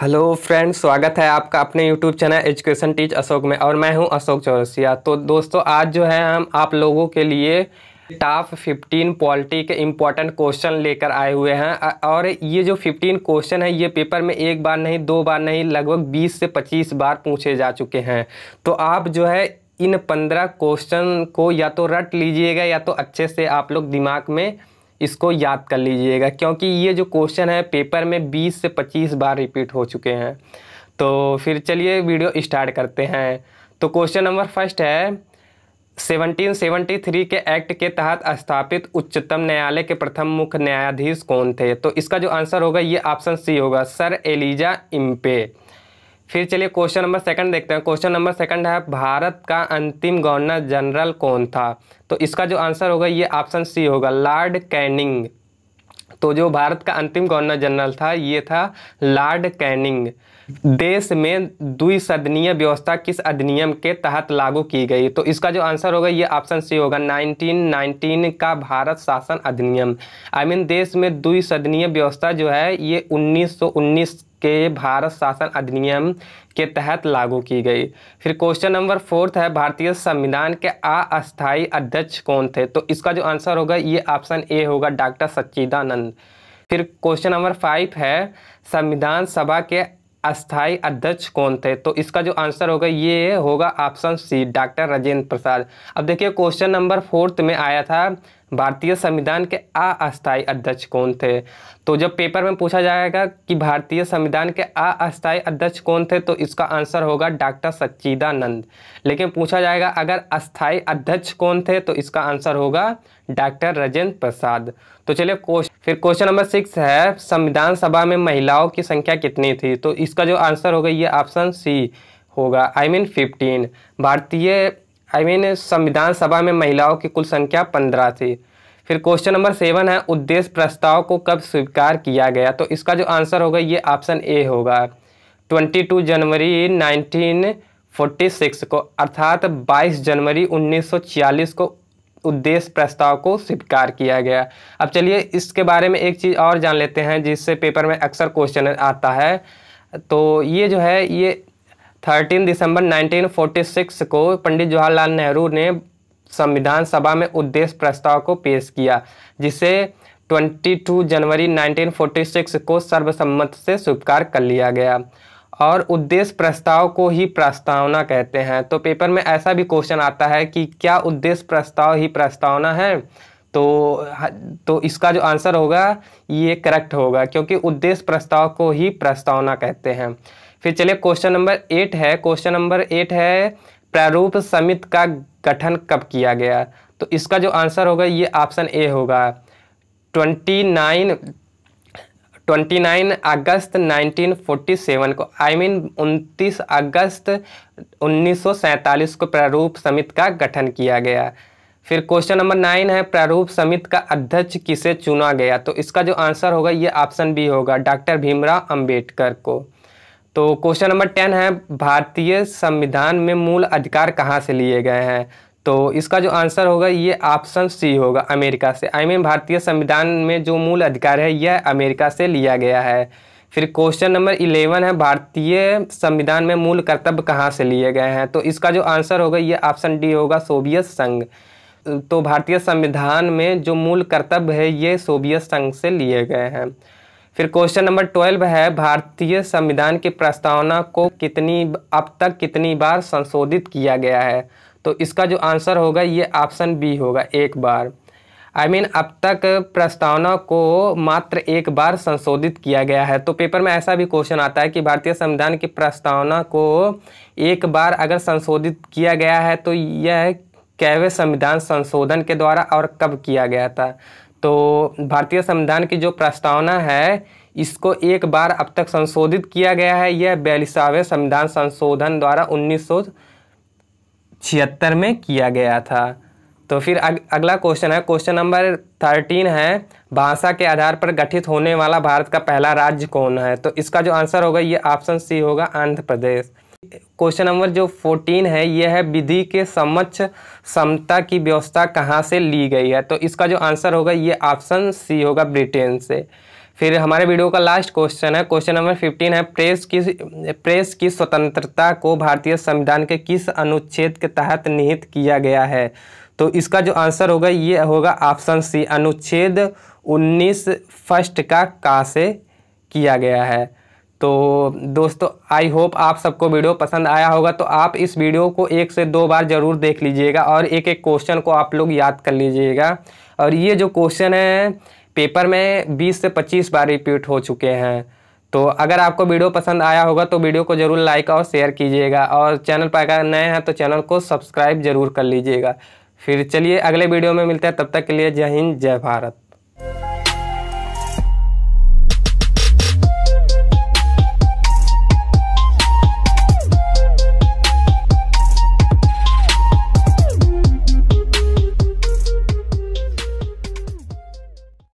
hello friends स्वागत है आपका अपने YouTube channel education teach Ashok में और मैं हूं अशोक चौरसिया तो दोस्तों आज जो है हम आप लोगों के लिए टॉप 15 पॉलिटी के इम्पॉर्टेंट क्वेश्चन लेकर आए हुए हैं और ये जो 15 क्वेश्चन है ये पेपर में एक बार नहीं दो बार नहीं लगभग 20 से 25 बार पूछे जा चुके हैं तो आप जो है इन पंद्रह क्वेश्चन को या तो रट लीजिएगा या तो अच्छे से आप लोग दिमाग में इसको याद कर लीजिएगा क्योंकि ये जो क्वेश्चन है पेपर में 20 से 25 बार रिपीट हो चुके हैं तो फिर चलिए वीडियो स्टार्ट करते हैं तो क्वेश्चन नंबर फर्स्ट है 1773 के एक्ट के तहत स्थापित उच्चतम न्यायालय के प्रथम मुख्य न्यायाधीश कौन थे तो इसका जो आंसर होगा ये ऑप्शन सी होगा सर एलिजा इम्पे फिर चलिए क्वेश्चन नंबर सेकंड देखते हैं क्वेश्चन नंबर सेकंड है भारत का अंतिम गवर्नर जनरल कौन था तो इसका जो आंसर होगा ये ऑप्शन सी होगा लॉर्ड कैनिंग तो जो भारत का अंतिम गवर्नर जनरल था ये था लॉर्ड कैनिंग देश में द्विसदनीय व्यवस्था किस अधिनियम के तहत लागू की गई तो इसका जो आंसर होगा ये ऑप्शन सी होगा 1919 का भारत शासन अधिनियम आई I मीन mean, देश में द्विसदनीय व्यवस्था जो है ये 1919 के भारत शासन अधिनियम के तहत लागू की गई फिर क्वेश्चन नंबर फोर्थ है भारतीय संविधान के अस्थाई अध्यक्ष कौन थे तो इसका जो आंसर होगा ये ऑप्शन ए होगा डॉक्टर सच्चिदानंद फिर क्वेश्चन नंबर फाइव है संविधान सभा के अस्थाई अध्यक्ष कौन थे तो इसका जो आंसर होगा ये होगा option C doctor Rajendra Prasad अब देखिए क्वेश्चन नंबर फोर्थ में आया था भारतीय संविधान के अस्थायी अध्यक्ष कौन थे तो जब पेपर में पूछा जाएगा कि भारतीय संविधान के अस्थायी अध्यक्ष कौन थे तो इसका आंसर होगा डॉक्टर सच्चिदानंद लेकिन पूछा जाएगा अगर अस्थायी अध्यक्ष कौन थे तो इसका आंसर होगा डॉक्टर राजेंद्र प्रसाद तो चलिए क्वेश्चन फिर क्वेश्चन नंबर सिक्स है संविधान सभा में महिलाओं की संख्या कितनी थी तो इसका जो आंसर होगा ये ऑप्शन सी होगा आई मीन फिफ्टीन भारतीय आई मीन संविधान सभा में महिलाओं की कुल संख्या पंद्रह थी फिर क्वेश्चन नंबर सेवन है उद्देश्य प्रस्ताव को कब स्वीकार किया गया तो इसका जो आंसर होगा ये ऑप्शन ए होगा 22 जनवरी 1946 को अर्थात 22 जनवरी 1946 को उद्देश्य प्रस्ताव को स्वीकार किया गया अब चलिए इसके बारे में एक चीज़ और जान लेते हैं जिससे पेपर में अक्सर क्वेश्चन आता है तो ये जो है ये 13 दिसंबर 1946 को पंडित जवाहरलाल नेहरू ने संविधान सभा में उद्देश्य प्रस्ताव को पेश किया जिसे 22 जनवरी 1946 को सर्वसम्मत से स्वीकार कर लिया गया और उद्देश्य प्रस्ताव को ही प्रस्तावना कहते हैं तो पेपर में ऐसा भी क्वेश्चन आता है कि क्या उद्देश्य प्रस्ताव ही प्रस्तावना है तो तो इसका जो आंसर होगा ये करेक्ट होगा क्योंकि उद्देश्य प्रस्ताव को ही प्रस्तावना कहते हैं फिर चलिए क्वेश्चन नंबर एट है क्वेश्चन नंबर एट है प्रारूप समिति का गठन कब किया गया तो इसका जो आंसर होगा ये ऑप्शन ए होगा twenty nine twenty nine August nineteen forty seven को आई मीन उनतीस अगस्त उन्नीस सौ सैंतालीस को प्रारूप समिति का गठन किया गया फिर क्वेश्चन नंबर नाइन है प्रारूप समिति का अध्यक्ष किसे चुना गया तो इसका जो आंसर होगा ये ऑप्शन बी होगा डॉक्टर भीमराव अंबेडकर को तो क्वेश्चन नंबर टेन है भारतीय संविधान में मूल अधिकार कहाँ से लिए गए हैं तो इसका जो आंसर होगा ये ऑप्शन सी होगा अमेरिका से आई I मीन mean, भारतीय संविधान में जो मूल अधिकार है यह अमेरिका से लिया गया है फिर क्वेश्चन नंबर इलेवन है भारतीय संविधान में मूल कर्तव्य कहाँ से लिए गए हैं तो इसका जो आंसर होगा ये ऑप्शन डी होगा सोवियत संघ तो भारतीय संविधान में जो मूल कर्तव्य है ये सोवियत संघ से लिए गए हैं फिर क्वेश्चन नंबर ट्वेल्व है भारतीय संविधान की प्रस्तावना को कितनी अब तक कितनी बार संशोधित किया गया है तो इसका जो आंसर होगा ये ऑप्शन बी होगा एक बार आई I मीन mean, अब तक प्रस्तावना को मात्र एक बार संशोधित किया गया है तो पेपर में ऐसा भी क्वेश्चन आता है कि भारतीय संविधान की प्रस्तावना को एक बार अगर संशोधित किया गया है तो यह कैवे संविधान संशोधन के द्वारा और कब किया गया था तो भारतीय संविधान की जो प्रस्तावना है इसको एक बार अब तक संशोधित किया गया है यह बयालीसवें संविधान संशोधन द्वारा उन्नीस छिहत्तर में किया गया था तो फिर अग, अगला क्वेश्चन है क्वेश्चन नंबर थर्टीन है भाषा के आधार पर गठित होने वाला भारत का पहला राज्य कौन है तो इसका जो आंसर होगा ये ऑप्शन सी होगा आंध्र प्रदेश क्वेश्चन नंबर जो फोर्टीन है यह है विधि के समक्ष समता की व्यवस्था कहाँ से ली गई है तो इसका जो आंसर होगा ये ऑप्शन सी होगा ब्रिटेन से फिर हमारे वीडियो का लास्ट क्वेश्चन है क्वेश्चन नंबर फिफ्टीन है प्रेस की प्रेस की स्वतंत्रता को भारतीय संविधान के किस अनुच्छेद के तहत निहित किया गया है तो इसका जो आंसर होगा ये होगा ऑप्शन सी अनुच्छेद उन्नीस फर्स्ट का का से किया गया है तो दोस्तों आई होप आप सबको वीडियो पसंद आया होगा तो आप इस वीडियो को एक से दो बार ज़रूर देख लीजिएगा और एक एक क्वेश्चन को आप लोग याद कर लीजिएगा और ये जो क्वेश्चन है पेपर में 20 से 25 बार रिपीट हो चुके हैं तो अगर आपको वीडियो पसंद आया होगा तो वीडियो को ज़रूर लाइक और शेयर कीजिएगा और चैनल पर अगर नए हैं तो चैनल को सब्सक्राइब ज़रूर कर लीजिएगा फिर चलिए अगले वीडियो में मिलते हैं तब तक के लिए जय हिंद जय भारत